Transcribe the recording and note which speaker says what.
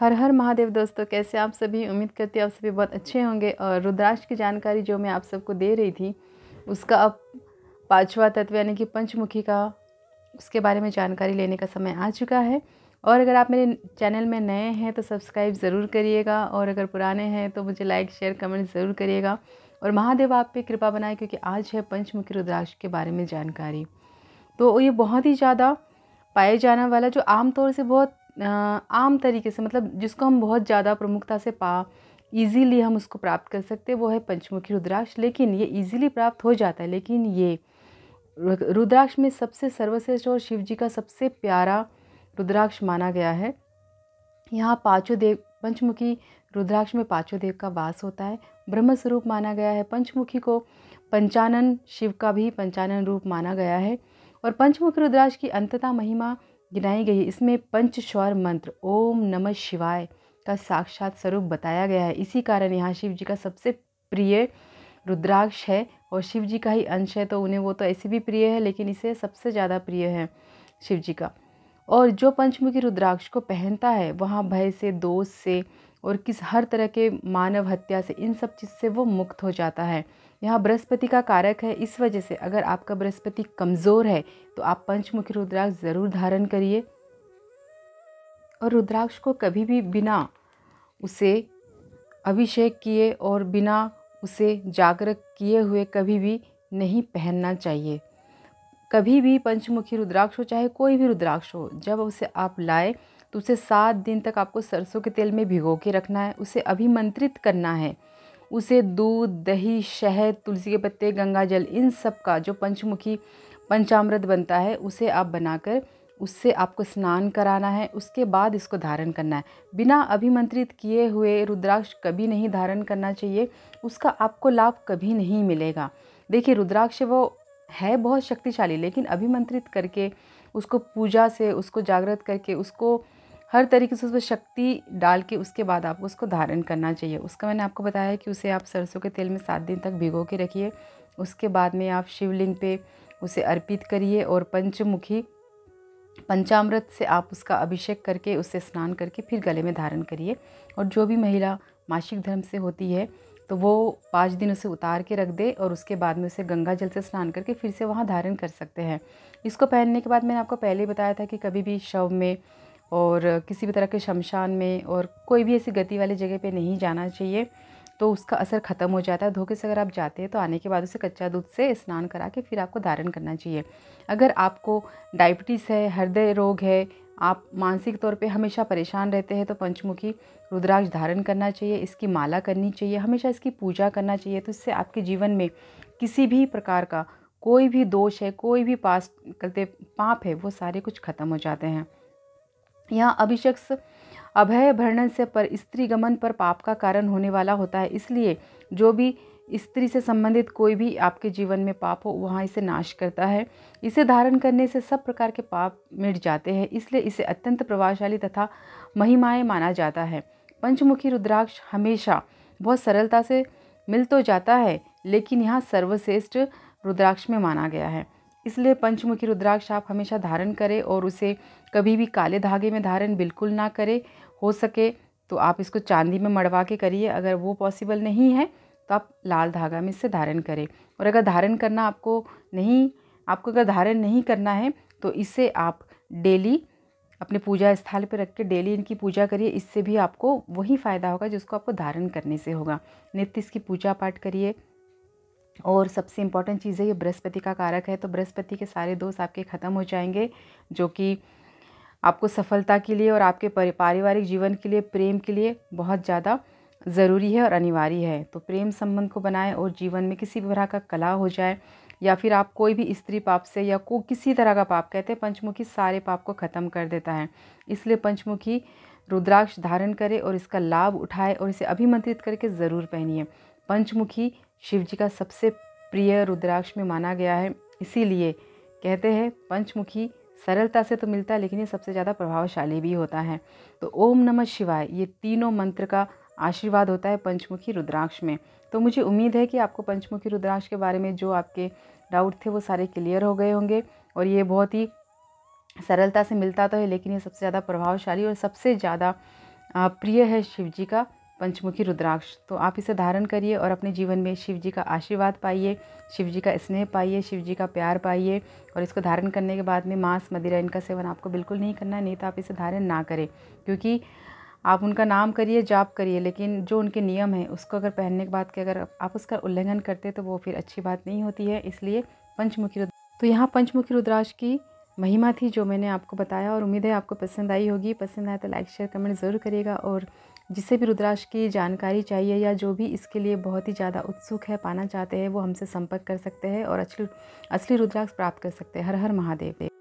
Speaker 1: हर हर महादेव दोस्तों कैसे आप सभी उम्मीद करती हूँ आप सभी बहुत अच्छे होंगे और रुद्राक्ष की जानकारी जो मैं आप सबको दे रही थी उसका अब पांचवा तत्व यानी कि पंचमुखी का उसके बारे में जानकारी लेने का समय आ चुका है और अगर आप मेरे चैनल में नए हैं तो सब्सक्राइब ज़रूर करिएगा और अगर पुराने हैं तो मुझे लाइक शेयर कमेंट ज़रूर करिएगा और महादेव आप पर कृपा बनाए क्योंकि आज है पंचमुखी रुद्राक्ष के बारे में जानकारी तो ये बहुत ही ज़्यादा पाए जाने वाला जो आमतौर से बहुत आम तरीके से मतलब जिसको हम बहुत ज़्यादा प्रमुखता से पा इजीली हम उसको प्राप्त कर सकते वो है पंचमुखी रुद्राक्ष लेकिन ये ईजीली प्राप्त हो जाता है लेकिन ये रुद्राक्ष में सबसे सर्वश्रेष्ठ और शिव जी का सबसे प्यारा रुद्राक्ष माना गया है यहाँ पाँचों देव पंचमुखी रुद्राक्ष में पाँचों देव का वास होता है ब्रह्मस्वरूप माना गया है पंचमुखी को पंचानन शिव का भी पंचानन रूप माना गया है और पंचमुखी रुद्राक्ष की अंतता महिमा गिनाई गई है इसमें पंचश्वर मंत्र ओम नमः शिवाय का साक्षात स्वरूप बताया गया है इसी कारण यहाँ शिव जी का सबसे प्रिय रुद्राक्ष है और शिव जी का ही अंश है तो उन्हें वो तो ऐसे भी प्रिय है लेकिन इसे सबसे ज़्यादा प्रिय है शिव जी का और जो पंचमुखी रुद्राक्ष को पहनता है वहाँ भय से दोष से और किस हर तरह के मानव हत्या से इन सब चीज़ से वो मुक्त हो जाता है यहाँ बृहस्पति का कारक है इस वजह से अगर आपका बृहस्पति कमज़ोर है तो आप पंचमुखी रुद्राक्ष ज़रूर धारण करिए और रुद्राक्ष को कभी भी बिना उसे अभिषेक किए और बिना उसे जागरूक किए हुए कभी भी नहीं पहनना चाहिए कभी भी पंचमुखी रुद्राक्ष हो चाहे कोई भी रुद्राक्ष हो जब उसे आप लाए तो उसे सात दिन तक आपको सरसों के तेल में भिगो के रखना है उसे अभिमंत्रित करना है उसे दूध दही शहद तुलसी के पत्ते गंगा जल इन सब का जो पंचमुखी पंचामृत बनता है उसे आप बनाकर उससे आपको स्नान कराना है उसके बाद इसको धारण करना है बिना अभिमंत्रित किए हुए रुद्राक्ष कभी नहीं धारण करना चाहिए उसका आपको लाभ कभी नहीं मिलेगा देखिए रुद्राक्ष वो है बहुत शक्तिशाली लेकिन अभिमंत्रित करके उसको पूजा से उसको जागृत करके उसको हर तरीके से उस पर शक्ति डाल के उसके बाद आपको उसको धारण करना चाहिए उसका मैंने आपको बताया कि उसे आप सरसों के तेल में सात दिन तक भिगो के रखिए उसके बाद में आप शिवलिंग पे उसे अर्पित करिए और पंचमुखी पंचामृत से आप उसका अभिषेक करके उससे स्नान करके फिर गले में धारण करिए और जो भी महिला मासिक धर्म से होती है तो वो पाँच दिन उसे उतार के रख दे और उसके बाद में उसे गंगा जल से स्नान करके फिर से वहाँ धारण कर सकते हैं इसको पहनने के बाद मैंने आपको पहले ही बताया था कि कभी भी शव में और किसी भी तरह के शमशान में और कोई भी ऐसी गति वाली जगह पे नहीं जाना चाहिए तो उसका असर ख़त्म हो जाता है धोखे से अगर आप जाते हैं तो आने के बाद उसे कच्चा दूध से स्नान करा के फिर आपको धारण करना चाहिए अगर आपको डायबिटीज़ है हृदय रोग है आप मानसिक तौर पे हमेशा परेशान रहते हैं तो पंचमुखी रुद्राक्ष धारण करना चाहिए इसकी माला करनी चाहिए हमेशा इसकी पूजा करना चाहिए तो इससे आपके जीवन में किसी भी प्रकार का कोई भी दोष है कोई भी पास करते पाप है वो सारे कुछ ख़त्म हो जाते हैं यहाँ अभिशक्स अभय भरणन से पर स्त्री गमन पर पाप का कारण होने वाला होता है इसलिए जो भी स्त्री से संबंधित कोई भी आपके जीवन में पाप हो वहाँ इसे नाश करता है इसे धारण करने से सब प्रकार के पाप मिट जाते हैं इसलिए इसे अत्यंत प्रभावशाली तथा महिमाएँ माना जाता है पंचमुखी रुद्राक्ष हमेशा बहुत सरलता से मिल तो जाता है लेकिन यहाँ सर्वश्रेष्ठ रुद्राक्ष में माना गया है इसलिए पंचमुखी रुद्राक्ष आप हमेशा धारण करें और उसे कभी भी काले धागे में धारण बिल्कुल ना करें हो सके तो आप इसको चांदी में मड़वा के करिए अगर वो पॉसिबल नहीं है तो आप लाल धागा में इससे धारण करें और अगर धारण करना आपको नहीं आपको अगर धारण नहीं करना है तो इसे आप डेली अपने पूजा स्थल पर रख के डेली इनकी पूजा करिए इससे भी आपको वही फ़ायदा होगा जिसको आपको धारण करने से होगा नित्य इसकी पूजा पाठ करिए और सबसे इम्पॉर्टेंट चीज़ है ये बृहस्पति का कारक है तो बृहस्पति के सारे दोष आपके ख़त्म हो जाएंगे जो कि आपको सफलता के लिए और आपके पारिवारिक जीवन के लिए प्रेम के लिए बहुत ज़्यादा ज़रूरी है और अनिवार्य है तो प्रेम संबंध को बनाएं और जीवन में किसी भी तरह का कला हो जाए या फिर आप कोई भी स्त्री पाप से या को किसी तरह का पाप कहते हैं पंचमुखी सारे पाप को ख़त्म कर देता है इसलिए पंचमुखी रुद्राक्ष धारण करें और इसका लाभ उठाए और इसे अभिमंत्रित करके ज़रूर पहनिए पंचमुखी शिव जी का सबसे प्रिय रुद्राक्ष में माना गया है इसीलिए कहते हैं पंचमुखी सरलता से तो मिलता है लेकिन ये सबसे ज़्यादा प्रभावशाली भी होता है तो ओम नमः शिवाय ये तीनों मंत्र का आशीर्वाद होता है पंचमुखी रुद्राक्ष में तो मुझे उम्मीद है कि आपको पंचमुखी रुद्राक्ष के बारे में जो आपके डाउट थे वो सारे क्लियर हो गए होंगे और ये बहुत ही सरलता से मिलता तो है लेकिन ये सबसे ज़्यादा प्रभावशाली और सबसे ज़्यादा प्रिय है शिव जी का पंचमुखी रुद्राक्ष तो आप इसे धारण करिए और अपने जीवन में शिव जी का आशीर्वाद पाइए शिव जी का स्नेह पाइए शिव जी का प्यार पाइए और इसको धारण करने के बाद में मांस मदिरा इनका सेवन आपको बिल्कुल नहीं करना है नहीं तो आप इसे धारण ना करें क्योंकि आप उनका नाम करिए जाप करिए लेकिन जो उनके नियम हैं उसको अगर पहनने के बाद के अगर आप उसका उल्लंघन करते तो वो फिर अच्छी बात नहीं होती है इसलिए पंचमुखी तो यहाँ पंचमुखी रुद्राक्ष की महिमा थी जो मैंने आपको बताया और उम्मीद है आपको पसंद आई होगी पसंद आए तो लाइक शेयर कमेंट ज़रूर करिएगा और जिसे भी रुद्राक्ष की जानकारी चाहिए या जो भी इसके लिए बहुत ही ज़्यादा उत्सुक है पाना चाहते हैं वो हमसे संपर्क कर सकते हैं और असली असली रुद्राक्ष प्राप्त कर सकते हैं हर हर महादेव